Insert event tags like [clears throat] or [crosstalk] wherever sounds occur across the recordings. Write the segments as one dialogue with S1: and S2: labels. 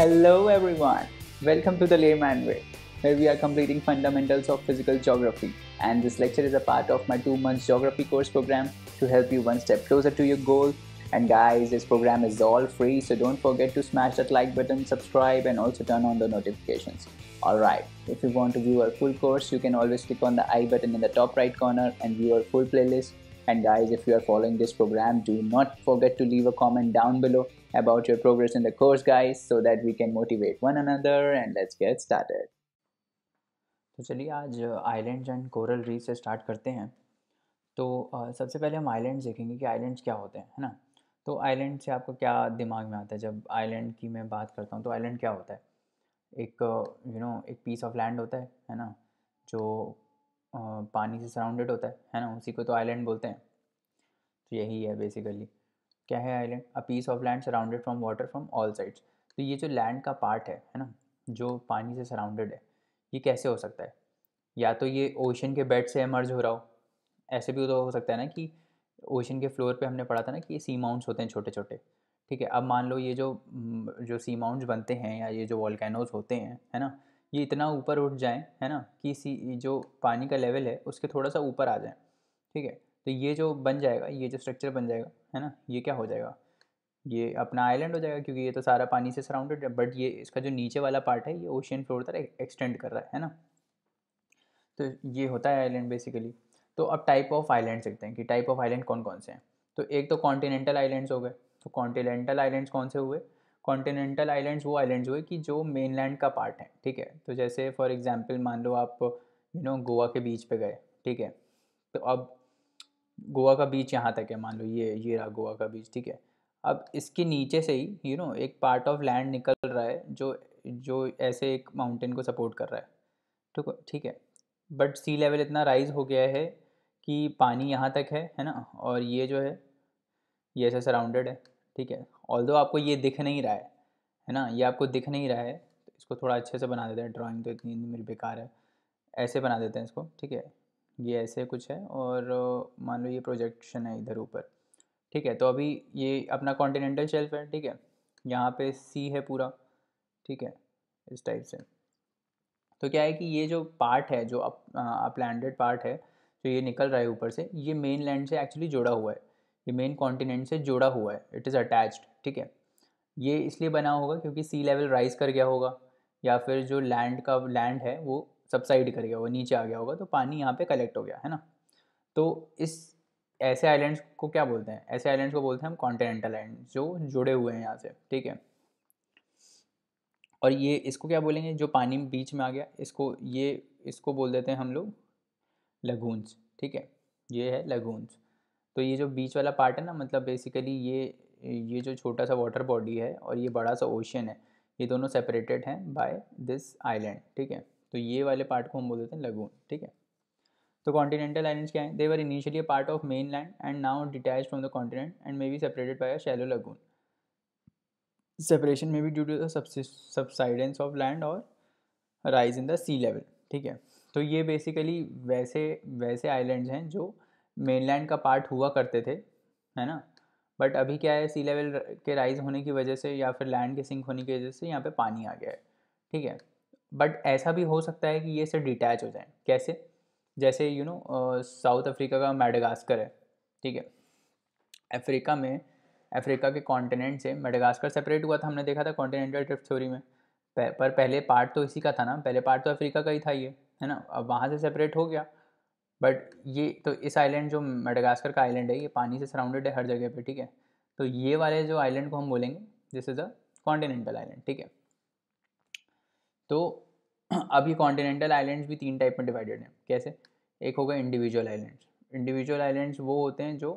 S1: Hello everyone! Welcome to the Layman Way, where we are completing fundamentals of physical geography. And this lecture is a part of my two months geography course program to help you one step closer to your goal. And guys, this program is all free, so don't forget to smash that like button, subscribe, and also turn on the notifications. Alright, if you want to view our full course, you can always click on the I button in the top right corner and view our full playlist. And guys, if you are following this program, do not forget to leave a comment down below about your progress in the course guys so that we can motivate one another and let's get started तो चलिए आज islands and coral reef से start करते हैं तो uh, सबसे पहले हम आइलैंड्स देखेंगे कि आइलैंड्स क्या होते हैं है ना तो आइलैंड से आपको क्या दिमाग में आता है जब आइलैंड की मैं बात करता हूँ तो आइलैंड क्या होता है एक यू uh, नो एक पीस ऑफ लैंड होता है है ना जो uh, पानी से सराउंडेड होता है है ना उसी को तो आइलैंड बोलते हैं तो यही है बेसिकली क्या है island a piece of land surrounded from water from all sides तो ये जो लैंड का पार्ट है है ना जो पानी से सराउंडेड है ये कैसे हो सकता है या तो ये ओशन के बेड से एमर्ज हो रहा हो ऐसे भी तो हो सकता है ना कि ओशन के फ्लोर पे हमने पढ़ा था ना कि ये सी माउंट्स होते हैं छोटे छोटे ठीक है अब मान लो ये जो जो सी माउंट्स बनते हैं या ये जो वॉलकैनोज होते हैं है ना ये इतना ऊपर उठ जाएँ है ना कि सी जो पानी का लेवल है उसके थोड़ा सा ऊपर आ जाए ठीक है तो ये जो बन जाएगा ये जो स्ट्रक्चर बन जाएगा है ना ये क्या हो जाएगा ये अपना आइलैंड हो जाएगा क्योंकि ये तो सारा पानी से सराउंडेड है बट ये इसका जो नीचे वाला पार्ट है ये ओशियन फ्लोर तक एक्सटेंड कर रहा है, है ना तो ये होता है आइलैंड बेसिकली तो अब टाइप ऑफ आइलैंड देखते हैं कि टाइप ऑफ आइलैंड कौन कौन से हैं तो एक तो कॉन्टीनेंटल आइलैंड्स हो गए तो कॉन्टीनेंटल आइलैंड्स कौन से हुए कॉन्टीनेंटल आइलैंड्स वो आइलैंड्स हुए कि जो मेनलैंड का पार्ट है ठीक है तो जैसे फॉर एग्जाम्पल मान लो आप यू नो गोवा के बीच पे गए ठीक है तो अब गोवा का बीच यहाँ तक है मान लो ये ये रहा गोवा का बीच ठीक है अब इसके नीचे से ही यू you नो know, एक पार्ट ऑफ लैंड निकल रहा है जो जो ऐसे एक माउंटेन को सपोर्ट कर रहा है तो ठीक है ठीक है बट सी लेवल इतना राइज हो गया है कि पानी यहाँ तक है है ना और ये जो है ये ऐसे सराउंडेड है ठीक है ऑल आपको ये दिख नहीं रहा है है ना ये आपको दिख नहीं रहा है इसको थोड़ा अच्छे से बना देते हैं ड्राइंग तो इतनी मेरी बेकार है ऐसे बना देते हैं इसको ठीक है ये ऐसे कुछ है और मान लो ये प्रोजेक्शन है इधर ऊपर ठीक है तो अभी ये अपना कॉन्टिनेंटल शेल्फ है ठीक है यहाँ पे सी है पूरा ठीक है इस टाइप से तो क्या है कि ये जो पार्ट है जो अप लैंडेड पार्ट है जो ये निकल रहा है ऊपर से ये मेन लैंड से एक्चुअली जुड़ा हुआ है ये मेन कॉन्टिनेंट से जुड़ा हुआ है इट इज़ अटैच्ड ठीक है ये इसलिए बना होगा क्योंकि सी लेवल राइज कर गया होगा या फिर जो लैंड का लैंड है वो सबसाइड कर गया होगा नीचे आ गया होगा तो पानी यहाँ पे कलेक्ट हो गया है ना तो इस ऐसे आइलैंड्स को क्या बोलते हैं ऐसे आइलैंड्स को बोलते हैं हम कॉन्टिनेंटल आइलैंड जो जुड़े हुए हैं यहाँ से ठीक है और ये इसको क्या बोलेंगे जो पानी बीच में आ गया इसको ये इसको बोल देते हैं हम लोग लगूंस ठीक है ये है लगूंस तो ये जो बीच वाला पार्ट है ना मतलब बेसिकली ये ये जो छोटा सा वाटर बॉडी है और ये बड़ा सा ओशन है ये दोनों सेपरेटेड हैं बाय दिस आइलैंड ठीक है तो ये वाले पार्ट को हम बोल देते हैं लगून ठीक है तो कॉन्टिनेंटल आइलैंड्स क्या है they were initially part of mainland and now detach from the continent and may be separated by a shallow lagoon separation में भी due to subsidence of land और rise in the sea level ठीक है तो ये basically वैसे वैसे islands हैं जो मेन लैंड का पार्ट हुआ करते थे है ना बट अभी क्या है सी लेवल के राइज होने की वजह से या फिर लैंड के सिंक होने की वजह से यहाँ पे पानी आ गया है ठीक है बट ऐसा भी हो सकता है कि ये से डिटैच हो जाए कैसे जैसे यू नो साउथ अफ्रीका का मेडागास्कर है ठीक है अफ्रीका में अफ्रीका के कॉन्टिनेंट से मेडागास्कर सेपरेट हुआ था हमने देखा था कॉन्टिनेंटल ट्रिप थ्योरी में पर पहले पार्ट तो इसी का था ना पहले पार्ट तो अफ्रीका का ही था ये है ना अब वहाँ से सेपरेट हो गया बट ये तो इस आइलैंड जो मेडागास्कर का आइलैंड है ये पानी से सराउंडेड है हर जगह पे ठीक है तो ये वाले जो आइलैंड को हम बोलेंगे this is a continental island ठीक है तो [clears throat] अब ये कॉन्टिनेंटल आइलैंड्स भी तीन टाइप में डिवाइडेड हैं कैसे एक होगा इंडिविजुअल आइलैंड्स इंडिविजुअल आइलैंड्स वो होते हैं जो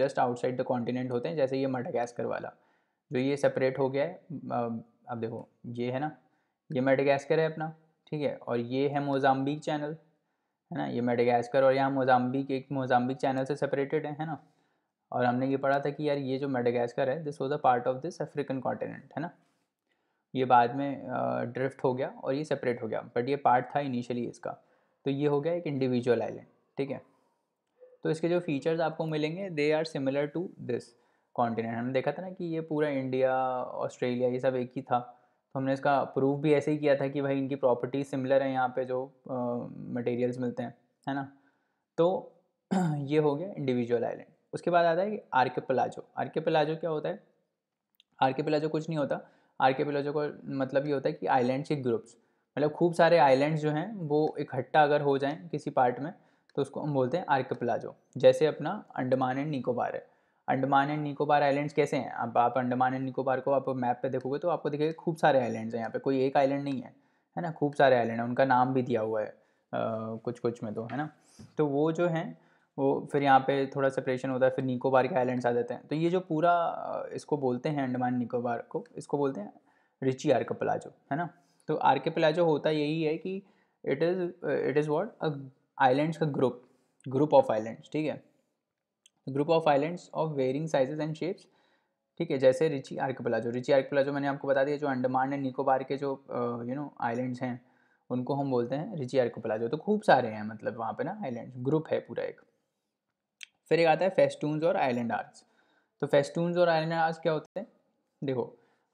S1: जस्ट आउटसाइड द कॉन्टिनेंट होते हैं जैसे ये मडागास्कर वाला जो ये सेपरेट हो गया है अब देखो ये है ना ये मेडागैसकर है अपना ठीक है और ये है मोजाम्बिक चैनल है ना ये मेडागास्कर और यहाँ मोजाम्बिक एक मोजाम्बिक चैनल से सेपरेटेड है है ना और हमने ये पढ़ा था कि यार ये जो मेडागैसकर है this was a part of this African continent है ना ये बाद में ड्रिफ्ट हो गया और ये सेपरेट हो गया बट ये पार्ट था इनिशियली इसका तो ये हो गया एक इंडिविजुअल आइलैंड ठीक है तो इसके जो फीचर्स आपको मिलेंगे they are similar to this continent हमने देखा था ना कि ये पूरा इंडिया ऑस्ट्रेलिया ये सब एक ही था तो हमने इसका प्रूफ भी ऐसे ही किया था कि भाई इनकी प्रॉपर्टी सिमिलर है यहाँ पे जो मटेरियल्स मिलते हैं है ना तो [clears throat] ये हो गया इंडिविजुअल आइलैंड उसके बाद आता है आर्के पलाजो आर्के पलाजो क्या होता है आर्के पलाजो कुछ नहीं होता आर्किपेलोजो का मतलब ये होता है कि आइलैंड के ग्रुप्स मतलब खूब सारे आइलैंड्स जो हैं वो इकट्ठा अगर हो जाएं किसी पार्ट में तो उसको हम बोलते हैं आर्किपलाजो जैसे अपना अंडमान एंड निकोबार है अंडमान एंड निकोबार आइलैंड्स कैसे हैं अब आप अंडमान एंड निकोबार को आप मैप पे देखोगे तो आपको दिखेगा खूब सारे आइलैंड्स हैं यहाँ पे कोई एक आइलैंड नहीं है है ना खूब सारे आइलैंड हैं उनका नाम भी दिया हुआ है आ, कुछ कुछ में तो है ना तो वो जो हैं वो फिर यहाँ पे थोड़ा सेपरेशन होता है फिर निकोबार के आइलैंड्स आ जाते हैं तो ये जो पूरा इसको बोलते हैं अंडमान निकोबार को इसको बोलते हैं रिची आर्क प्लाजो है ना तो आर्क प्लाजो होता यही है कि it is it is what islands का ग्रुप ग्रुप ऑफ आइलैंड्स ठीक है group of islands of varying sizes and shapes ठीक है जैसे रिची आर्क प्लाजो रिची आर्क प्लाजो मैंने आपको बता दिया जो अंडमान एंड निकोबार के जो यू नो आइलैंड्स हैं उनको हम बोलते हैं रिची आर्क प्लाजो तो खूब सारे हैं मतलब वहाँ पे ना आइलैंड ग्रुप है पूरा एक फिर एक आता है फेस्टून्स और आइलैंड आर्ट्स तो फेस्टून्स और आइलैंड आर्ट्स क्या होते हैं देखो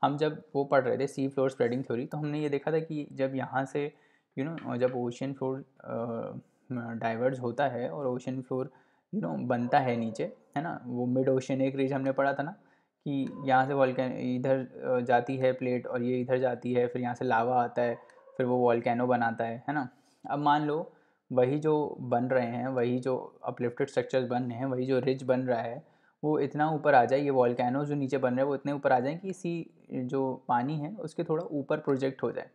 S1: हम जब वो पढ़ रहे थे सी फ्लोर स्प्रेडिंग थ्योरी तो हमने ये देखा था कि जब यहाँ से यू you नो know, जब ओशन फ्लोर डाइवर्स होता है और ओशन फ्लोर यू नो बनता है नीचे है ना वो मिड ओशन एक रिज हमने पढ़ा था ना कि यहाँ से वॉलकैन इधर जाती है प्लेट और ये इधर जाती है फिर यहाँ से लावा आता है फिर वो वॉलकैनो बनाता है है ना अब मान लो वही जो बन रहे हैं वही जो अपलिफ्टेड स्ट्रक्चर्स बन रहे हैं वही जो रिज बन रहा है वो इतना ऊपर आ जाए ये वॉलकैनो जो नीचे बन रहे हैं वो इतने ऊपर आ जाए कि इसी जो पानी है उसके थोड़ा ऊपर प्रोजेक्ट हो जाए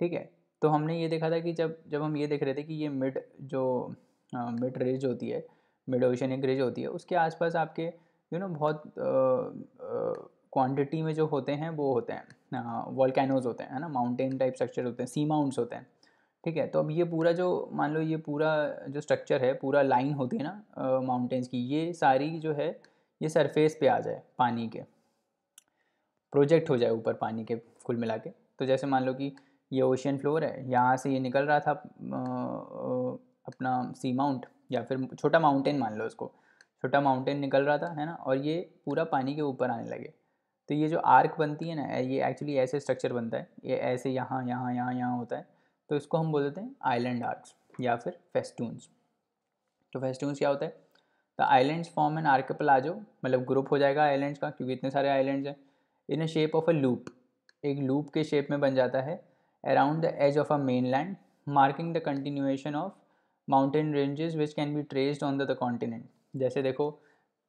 S1: ठीक है तो हमने ये देखा था कि जब जब हम ये देख रहे थे कि ये मिड जो मिड रिज होती है मिड ओशन एक रिज होती है उसके आसपास आपके यू नो बहुत क्वांटिटी में जो होते हैं वो होते हैं वॉलकैनोज होते हैं है ना माउंटेन टाइप स्ट्रक्चर होते हैं सी माउंट्स होते हैं ठीक है तो अब ये पूरा जो मान लो ये पूरा जो स्ट्रक्चर है पूरा लाइन होती है ना माउंटेन्स की ये सारी जो है ये सरफेस पे आ जाए पानी के प्रोजेक्ट हो जाए ऊपर पानी के कुल मिला के तो जैसे मान लो कि ये ओशियन फ्लोर है यहाँ से ये निकल रहा था अपना सी माउंट या फिर छोटा माउंटेन मान लो उसको छोटा माउंटेन निकल रहा था है ना और ये पूरा पानी के ऊपर आने लगे तो ये जो आर्क बनती है ना ये एक्चुअली ऐसे स्ट्रक्चर बनता है ये ऐसे यहाँ यहाँ यहाँ यहाँ होता है तो इसको हम बोल देते हैं आइलैंड आर्क्स या फिर फेस्टून्स तो फेस्टून्स क्या होता है the islands form an archipelago मतलब ग्रुप हो जाएगा आइलैंड्स का क्योंकि इतने सारे आइलैंड्स हैं in a shape of a loop एक लूप के शेप में बन जाता है around the edge of a mainland marking the continuation of mountain ranges which can be traced on the continent जैसे देखो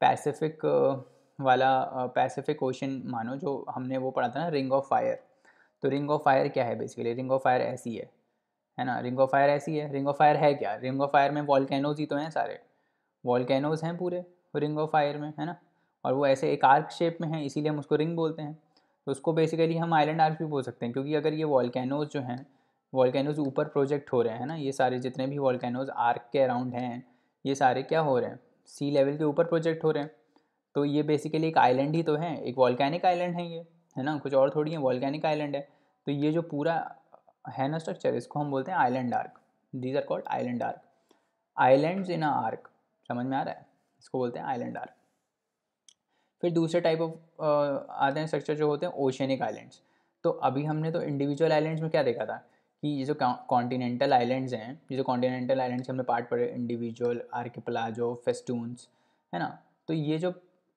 S1: पैसिफिक वाला पैसिफिक ओशन मानो जो हमने वो पढ़ा था ना रिंग ऑफ फायर तो रिंग ऑफ फायर क्या है बेसिकली रिंग ऑफ फायर ऐसी है है ना रिंग ऑफ फायर ऐसी है रिंग ऑफ फायर है क्या रिंग ऑफ फायर में वॉलकैनोज ही तो हैं सारे वॉलकैनोज हैं पूरे रिंग ऑफ फायर में है ना और वो ऐसे एक आर्क शेप में है इसीलिए हम उसको रिंग बोलते हैं तो उसको बेसिकली हम आइलैंड आर्क भी बोल सकते हैं क्योंकि अगर ये वॉलकैनोज जो हैं वॉलकैनोज ऊपर प्रोजेक्ट हो रहे हैं ना ये सारे जितने भी वॉलकैनोज आर्क के अराउंड हैं ये सारे क्या हो रहे हैं सी लेवल के ऊपर प्रोजेक्ट हो रहे हैं तो ये बेसिकली एक आइलैंड ही तो है एक वॉलकैनिक आइलैंड है ये है ना कुछ और थोड़ी है वॉलकैनिक आइलैंड है तो ये जो पूरा हैना स्ट्रक्चर इसको हम बोलते हैं island arc these are called island arc islands in arc समझ में आ रहा है इसको बोलते हैं आइलैंड आर्क फिर दूसरे टाइप ऑफ आते हैं स्ट्रक्चर जो होते हैं ओशनिक आइलैंड्स तो अभी हमने तो इंडिविजुअल आइलैंड्स में क्या देखा था कि ये जो कॉन्टीनेंटल आइलैंड्स हैं ये जो कॉन्टिनेंटल आइलैंड्स हमने पार्ट पढ़े इंडिविजुअल प्लाजो फेस्टून्स है ना तो ये जो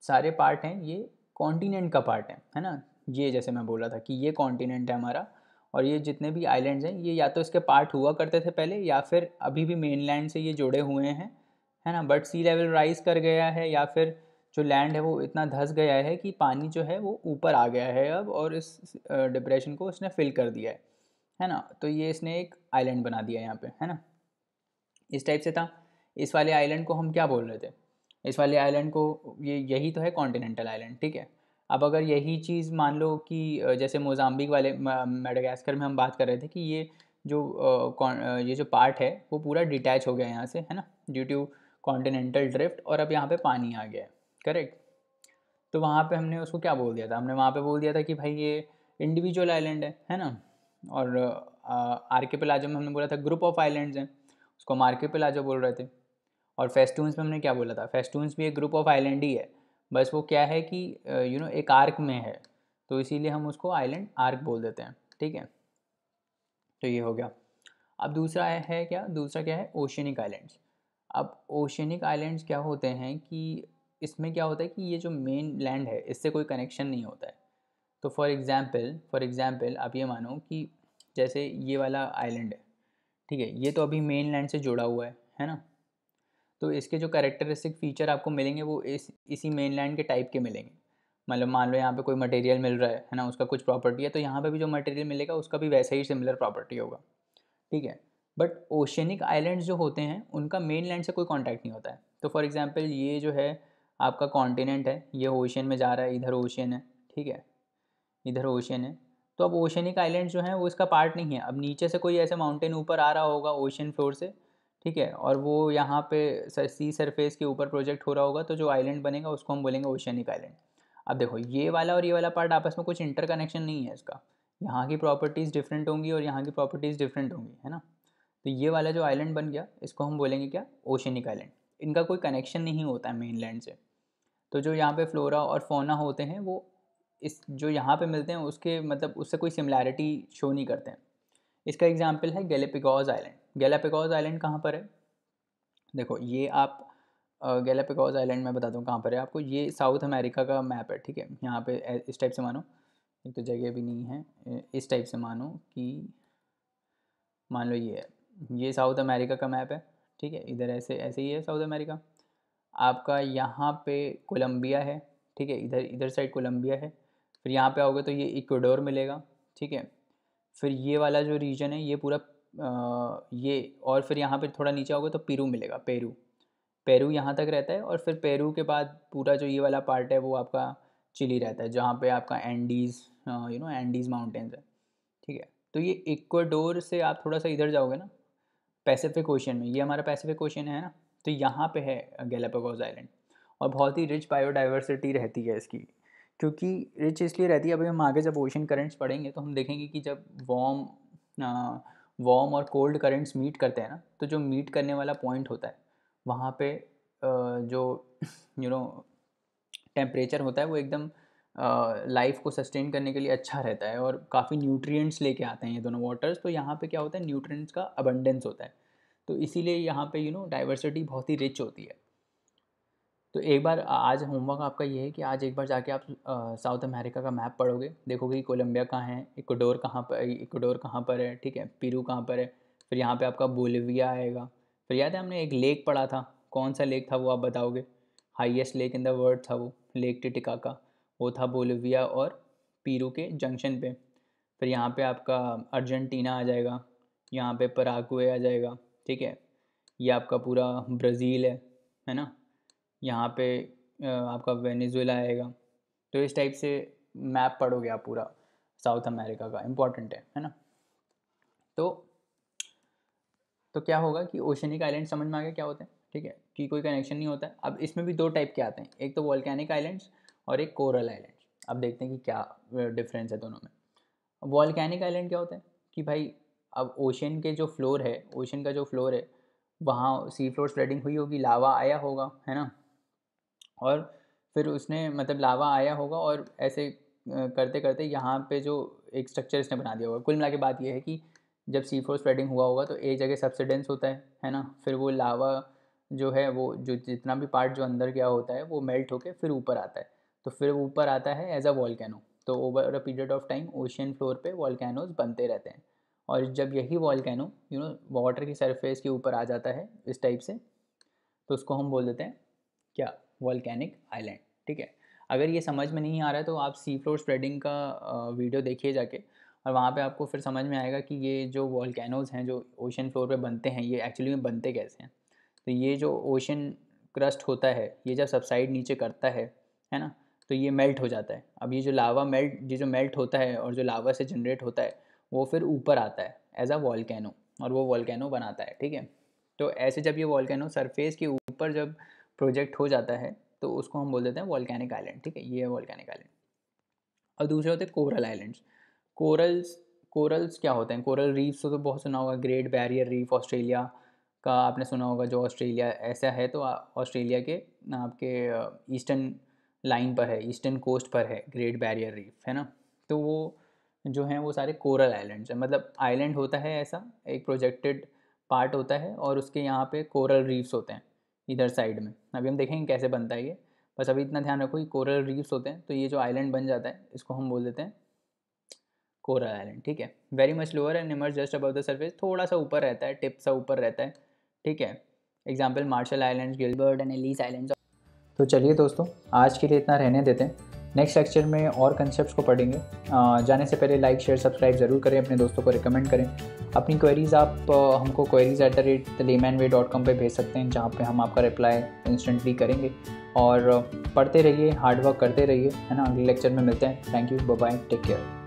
S1: सारे पार्ट हैं ये कॉन्टीनेंट का पार्ट है है ना ये जैसे मैं बोला था कि ये कॉन्टिनेंट है हमारा और ये जितने भी आइलैंड्स हैं ये या तो इसके पार्ट हुआ करते थे पहले या फिर अभी भी मेनलैंड से ये जुड़े हुए हैं है ना बट सी लेवल राइज कर गया है या फिर जो लैंड है वो इतना धस गया है कि पानी जो है वो ऊपर आ गया है अब और इस डिप्रेशन को उसने फिल कर दिया है है ना तो ये इसने एक आइलैंड बना दिया यहाँ पे है ना इस टाइप से था इस वाले आइलैंड को हम क्या बोल रहे थे इस वाले आइलैंड को ये यही तो है कॉन्टिनेंटल आइलैंड ठीक है अब अगर यही चीज़ मान लो कि जैसे मोजाम्बिक वाले मेडागास्कर में हम बात कर रहे थे कि ये जो कौन ये जो पार्ट है वो पूरा डिटैच हो गया यहाँ से है ना ड्यू टू कॉन्टिनेंटल ड्रिफ्ट और अब यहाँ पे पानी आ गया है करेक्ट तो वहाँ पे हमने उसको क्या बोल दिया था हमने वहाँ पे बोल दिया था कि भाई ये इंडिविजुअल आइलैंड है है ना और आर के में हमने बोला था ग्रुप ऑफ आइलैंड्स हैं उसको हम आर के प्लाजो बोल रहे थे और फेस्टून्स में हमने क्या बोला था फेस्टून्स भी एक ग्रुप ऑफ आइलैंड ही है बस वो क्या है कि यू नो एक आर्क में है तो इसीलिए हम उसको आइलैंड आर्क बोल देते हैं ठीक है तो ये हो गया अब दूसरा है, क्या दूसरा क्या है ओशनिक आइलैंड्स अब ओशनिक आइलैंड्स क्या होते हैं कि इसमें क्या होता है कि ये जो मेन लैंड है इससे कोई कनेक्शन नहीं होता है तो फॉर एग्ज़ाम्पल फॉर एग्ज़ाम्पल आप ये मानो कि जैसे ये वाला आइलैंड है ठीक है ये तो अभी मेन लैंड से जुड़ा हुआ है है ना तो इसके जो करेक्टरिस्टिक फ़ीचर आपको मिलेंगे वो इस इसी मेन लैंड के टाइप के मिलेंगे मतलब मान लो यहाँ पे कोई मटेरियल मिल रहा है है ना उसका कुछ प्रॉपर्टी है तो यहाँ पे भी जो मटेरियल मिलेगा उसका भी वैसा ही सिमिलर प्रॉपर्टी होगा ठीक है बट ओशनिक आइलैंड्स जो होते हैं उनका मेन लैंड से कोई कॉन्टैक्ट नहीं होता है तो फॉर एग्ज़ाम्पल ये जो है आपका कॉन्टिनेंट है ये ओशियन में जा रहा है इधर ओशियन है ठीक है इधर ओशियन है तो अब ओशनिक आइलैंड जो है वो इसका पार्ट नहीं है अब नीचे से कोई ऐसे माउंटेन ऊपर आ रहा होगा ओशियन फ्लोर से ठीक है और वो यहाँ पे सी सरफेस के ऊपर प्रोजेक्ट हो रहा होगा तो जो आइलैंड बनेगा उसको हम बोलेंगे ओशनिक आइलैंड अब देखो ये वाला और ये वाला पार्ट आपस में कुछ इंटर कनेक्शन नहीं है इसका यहाँ की प्रॉपर्टीज़ डिफरेंट होंगी और यहाँ की प्रॉपर्टीज़ डिफरेंट होंगी है ना तो ये वाला जो आइलैंड बन गया इसको हम बोलेंगे क्या ओशनिक आइलैंड इनका कोई कनेक्शन नहीं होता है लैंड से तो जो यहाँ पर फ्लोरा और फोना होते हैं वो इस जो यहाँ पर मिलते हैं उसके मतलब उससे कोई सिमिलैरिटी शो नहीं करते हैं इसका एग्जाम्पल है गेलेपिगॉज आइलैंड गैलापेगॉज आइलैंड कहाँ पर है देखो ये आप गैलापेगॉज आइलैंड में बता दूँ कहाँ पर है आपको ये साउथ अमेरिका का मैप है ठीक है यहाँ पे इस टाइप से मानो एक तो जगह भी नहीं है इस टाइप से मानो कि मान लो ये है ये साउथ अमेरिका का मैप है ठीक है इधर ऐसे ऐसे ही है साउथ अमेरिका आपका यहाँ पे कोलंबिया है ठीक है इधर इधर साइड कोलंबिया है फिर यहाँ पे आओगे तो ये इक्वाडोर मिलेगा ठीक है फिर ये वाला जो रीजन है ये पूरा ये और फिर यहाँ पर थोड़ा नीचे होगा तो पेरू मिलेगा पेरू पेरू यहाँ तक रहता है और फिर पेरू के बाद पूरा जो ये वाला पार्ट है वो आपका चिली रहता है जहाँ पे आपका Andes you know Andes mountains है ठीक है तो ये इक्वाडोर से आप थोड़ा सा इधर जाओगे ना पैसिफिक ओशन में ये हमारा पैसिफिक ओशन है ना तो यहाँ पे है गैलापागोस आइलैंड और बहुत ही रिच बायोडाइवर्सिटी रहती है इसकी क्योंकि रिच इसलिए रहती है अभी हम आगे जब ओशन करेंट्स पढ़ेंगे तो हम देखेंगे कि जब वॉम वार्म और कोल्ड करेंट्स मीट करते हैं ना तो जो मीट करने वाला पॉइंट होता है वहाँ पे जो यू नो टेम्परेचर होता है वो एकदम लाइफ को सस्टेन करने के लिए अच्छा रहता है और काफ़ी न्यूट्रिएंट्स लेके आते हैं ये दोनों वाटर्स तो यहाँ पे क्या होता है न्यूट्रिएंट्स का अबंडेंस होता है तो इसीलिए यहाँ पे यू नो डाइवर्सिटी बहुत ही रिच होती है तो एक बार आज होमवर्क आपका ये है कि आज एक बार जाके आप साउथ अमेरिका का मैप पढ़ोगे देखोगे कि कोलंबिया कहाँ है इक्वाडोर कहाँ पर इक्वाडोर कहाँ पर है ठीक है पेरू कहाँ पर है फिर यहाँ पे आपका बोलिविया आएगा फिर याद है हमने एक लेक पढ़ा था कौन सा लेक था वो आप बताओगे highest lake in the world था वो लेक टिटिका का वो था बोलिविया और पीरू के जंक्शन पे फिर यहाँ पे आपका अर्जेंटीना आ जाएगा यहाँ पे पराकुए आ जाएगा ठीक है ये आपका पूरा ब्राज़ील है है ना यहाँ पे आपका वेनेजुएला आएगा तो इस टाइप से मैप पढ़ोगे आप पूरा साउथ अमेरिका का इम्पॉर्टेंट है है ना तो तो क्या होगा कि ओशनिक आइलैंड समझ में आ गया क्या होते हैं ठीक है कि कोई कनेक्शन नहीं होता है अब इसमें भी दो टाइप के आते हैं एक तो वॉल्केनिक आइलैंड्स और एक कोरल आइलैंड्स अब देखते हैं कि क्या डिफरेंस है दोनों में वॉल्केनिक आइलैंड क्या होता है कि भाई अब ओशन के जो फ्लोर है ओशन का जो फ्लोर है वहाँ सी फ्लोर स्प्रेडिंग हुई होगी लावा आया होगा है ना और फिर उसने मतलब लावा आया होगा और ऐसे करते करते यहाँ पे जो एक स्ट्रक्चर इसने बना दिया होगा कुल मिला के बात यह है कि जब सी फोर स्प्रेडिंग हुआ होगा तो एक जगह सब्सिडेंस होता है है ना फिर वो लावा जो है वो जो जितना भी पार्ट जो अंदर गया होता है वो मेल्ट होकर फिर ऊपर आता है तो फिर वो ऊपर आता है एज अ वॉलकैनो तो over a period of time ocean floor पे वॉलकैनोज बनते रहते हैं और जब यही वॉलकैनो यू नो वाटर की सरफेस के ऊपर आ जाता है इस टाइप से तो उसको हम बोल देते हैं क्या वॉल्केनिक आइलैंड ठीक है अगर ये समझ में नहीं आ रहा है तो आप सी फ्लोर स्प्रेडिंग का वीडियो देखिए जाके और वहाँ पे आपको फिर समझ में आएगा कि ये जो वॉल्केनोज़ हैं जो ओशन फ्लोर पे बनते हैं ये एक्चुअली में बनते कैसे हैं तो ये जो ओशन क्रस्ट होता है ये जब सबसाइड नीचे करता है है ना तो ये मेल्ट हो जाता है अब ये जो लावा मेल्ट ये जो मेल्ट होता है और जो लावा से जनरेट होता है वो फिर ऊपर आता है एज अ वॉल्केनो और वो वॉल्केनो बनाता है ठीक है तो ऐसे जब ये वॉल्केनो सरफेस के ऊपर जब प्रोजेक्ट हो जाता है तो उसको हम बोल देते हैं वॉलकैनिक आइलैंड ठीक है ये है वॉलकैनिक आइलैंड और दूसरे होते हैं कोरल आइलैंड्स कोरल्स कोरल्स क्या होते हैं कोरल रीफ्स तो बहुत सुना होगा ग्रेट बैरियर रीफ ऑस्ट्रेलिया का आपने सुना होगा जो ऑस्ट्रेलिया ऐसा है तो ऑस्ट्रेलिया के आपके ईस्टर्न लाइन पर है ईस्टर्न कोस्ट पर है ग्रेट बैरियर रीफ है ना तो वो जो हैं वो सारे कोरल आइलैंड्स हैं मतलब आइलैंड होता है ऐसा एक प्रोजेक्टेड पार्ट होता है और उसके यहाँ पे कोरल रीफ्स होते हैं इधर साइड में अभी हम देखेंगे कैसे बनता है ये बस अभी इतना ध्यान रखो कि कोरल रीफ्स होते हैं तो ये जो आइलैंड बन जाता है इसको हम बोल देते हैं कोरल आइलैंड ठीक है very much lower and emerge just above the surface थोड़ा सा ऊपर रहता है टिप सा ऊपर रहता है ठीक है example Marshall island Gilbert and Ellis island तो चलिए दोस्तों आज के लिए इतना रहने देते हैं नेक्स्ट लेक्चर में और कंसेप्ट को पढ़ेंगे जाने से पहले लाइक शेयर सब्सक्राइब ज़रूर करें अपने दोस्तों को रिकमेंड करें अपनी क्वेरीज़ आप हमको queries at the rate layman way dot com पर भेज सकते हैं जहाँ पर हम आपका रिप्लाई इंस्टेंटली करेंगे और पढ़ते रहिए हार्डवर्क करते रहिए है ना अगले लेक्चर में मिलते हैं thank you bye take care